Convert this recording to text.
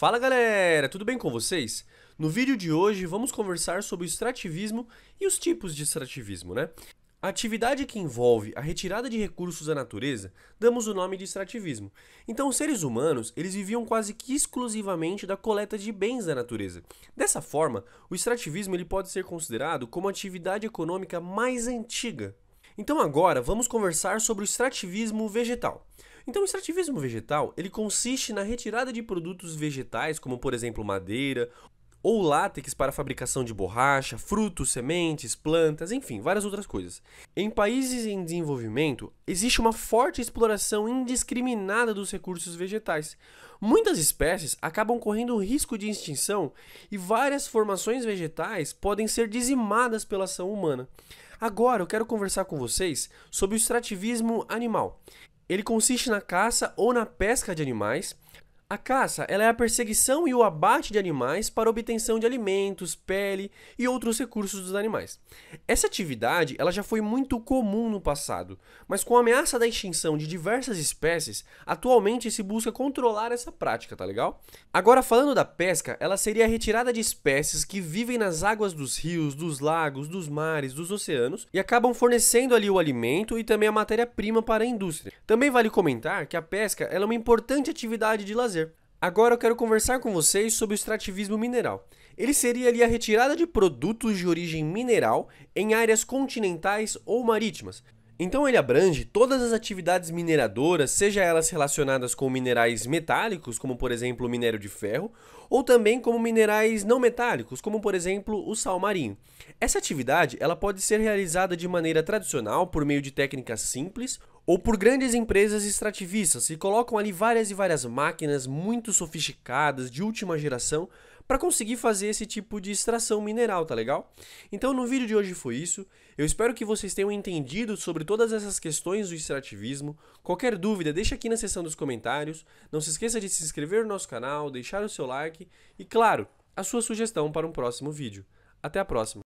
Fala galera, tudo bem com vocês? No vídeo de hoje vamos conversar sobre o extrativismo e os tipos de extrativismo, né? A atividade que envolve a retirada de recursos da natureza damos o nome de extrativismo. Então, os seres humanos, eles viviam quase que exclusivamente da coleta de bens da natureza. Dessa forma, o extrativismo ele pode ser considerado como a atividade econômica mais antiga. Então, agora vamos conversar sobre o extrativismo vegetal. Então, o extrativismo vegetal, ele consiste na retirada de produtos vegetais, como por exemplo madeira, ou látex para fabricação de borracha, frutos, sementes, plantas, enfim, várias outras coisas. Em países em desenvolvimento, existe uma forte exploração indiscriminada dos recursos vegetais. Muitas espécies acabam correndo risco de extinção e várias formações vegetais podem ser dizimadas pela ação humana. Agora eu quero conversar com vocês sobre o extrativismo animal. Ele consiste na caça ou na pesca de animais a caça ela é a perseguição e o abate de animais para obtenção de alimentos, pele e outros recursos dos animais. Essa atividade ela já foi muito comum no passado, mas com a ameaça da extinção de diversas espécies, atualmente se busca controlar essa prática, tá legal? Agora falando da pesca, ela seria a retirada de espécies que vivem nas águas dos rios, dos lagos, dos mares, dos oceanos e acabam fornecendo ali o alimento e também a matéria-prima para a indústria. Também vale comentar que a pesca ela é uma importante atividade de lazer Agora eu quero conversar com vocês sobre o extrativismo mineral. Ele seria ali a retirada de produtos de origem mineral em áreas continentais ou marítimas. Então ele abrange todas as atividades mineradoras, seja elas relacionadas com minerais metálicos, como por exemplo o minério de ferro, ou também como minerais não metálicos, como por exemplo o sal marinho. Essa atividade ela pode ser realizada de maneira tradicional por meio de técnicas simples ou por grandes empresas extrativistas que colocam ali várias e várias máquinas muito sofisticadas, de última geração, para conseguir fazer esse tipo de extração mineral, tá legal? Então no vídeo de hoje foi isso. Eu espero que vocês tenham entendido sobre todas essas questões do extrativismo. Qualquer dúvida, deixa aqui na seção dos comentários. Não se esqueça de se inscrever no nosso canal, deixar o seu like e, claro, a sua sugestão para um próximo vídeo. Até a próxima!